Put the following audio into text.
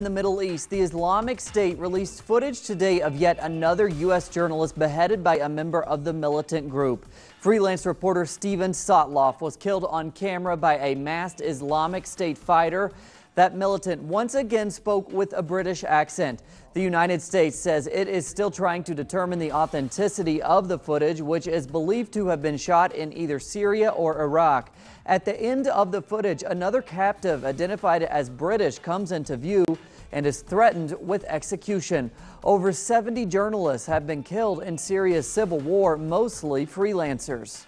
In the Middle East, the Islamic State released footage today of yet another U.S. journalist beheaded by a member of the militant group. Freelance reporter Steven Sotloff was killed on camera by a masked Islamic State fighter that militant once again spoke with a British accent. The United States says it is still trying to determine the authenticity of the footage, which is believed to have been shot in either Syria or Iraq. At the end of the footage, another captive identified as British comes into view and is threatened with execution. Over 70 journalists have been killed in Syria's civil war, mostly freelancers.